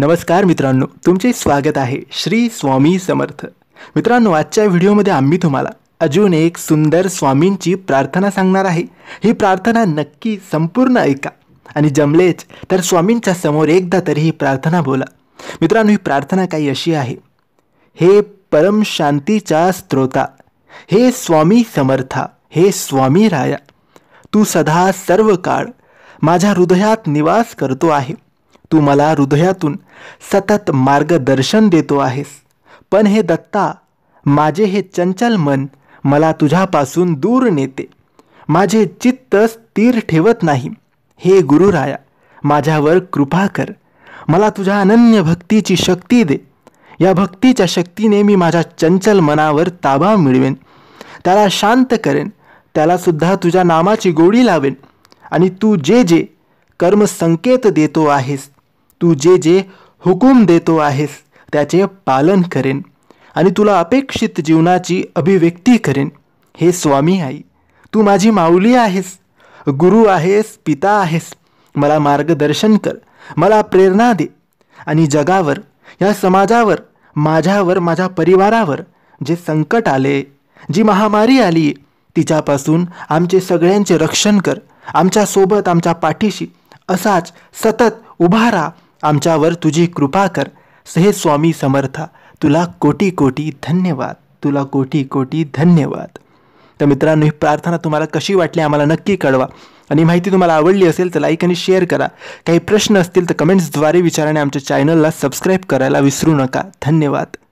नमस्कार मित्रांनो तुमचे स्वागत आहे श्री स्वामी समर्थ मित्रांनो आजच्या व्हिडिओमध्ये आम्ही तुम्हाला अजून एक सुंदर स्वामींची प्रार्थना सांगणार आहे ही प्रार्थना नक्की संपूर्ण ऐका आणि जमलेच तर स्वामींच्या समोर एकदा तरी ही प्रार्थना बोला मित्रांनो ही प्रार्थना काही अशी आहे हे परम शांतीच्या स्त्रोता हे स्वामी समर्था हे स्वामी राया तू सदा सर्व काळ माझ्या हृदयात निवास करतो आहे तू मला हृदयातून सतत मार्गदर्शन देतो आहेस पण हे दत्ता माझे हे चंचल मन मला तुझ्यापासून दूर नेते माझे चित्त स्थिर ठेवत नाही हे गुरुराया माझ्यावर कृपा कर मला तुझ्या अनन्य भक्तीची शक्ती दे या भक्तीच्या शक्तीने मी माझ्या चंचल मनावर ताबा मिळवेन त्याला शांत करेन त्यालासुद्धा तुझ्या नामाची गोडी लावेन आणि तू जे जे कर्म संकेत देतो आहेस तू जे जे हुकूम देतो आहेस त्याचे पालन करेन आणि तुला अपेक्षित जीवनाची अभिव्यक्ती करेन हे स्वामी आई तू माझी माऊली आहेस गुरु आहेस पिता आहेस मला मार्गदर्शन कर मला प्रेरणा दे आणि जगावर या समाजावर माझ्यावर माझ्या परिवारावर जे संकट आले जी महामारी आली तिच्यापासून आमचे सगळ्यांचे रक्षण कर आमच्यासोबत आमच्या पाठीशी असाच सतत उभा राहा आमच्यावर तुझी कृपा कर सहे स्वामी समर्था तुला कोटी कोटी धन्यवाद तुला कोटी कोटी धन्यवाद तर मित्रांनो ही प्रार्थना तुम्हाला कशी वाटली आम्हाला नक्की कळवा आणि माहिती तुम्हाला आवडली असेल तर लाईक आणि शेअर करा काही प्रश्न असतील तर कमेंट्सद्वारे विचाराने आमच्या चॅनलला सबस्क्राईब करायला विसरू नका धन्यवाद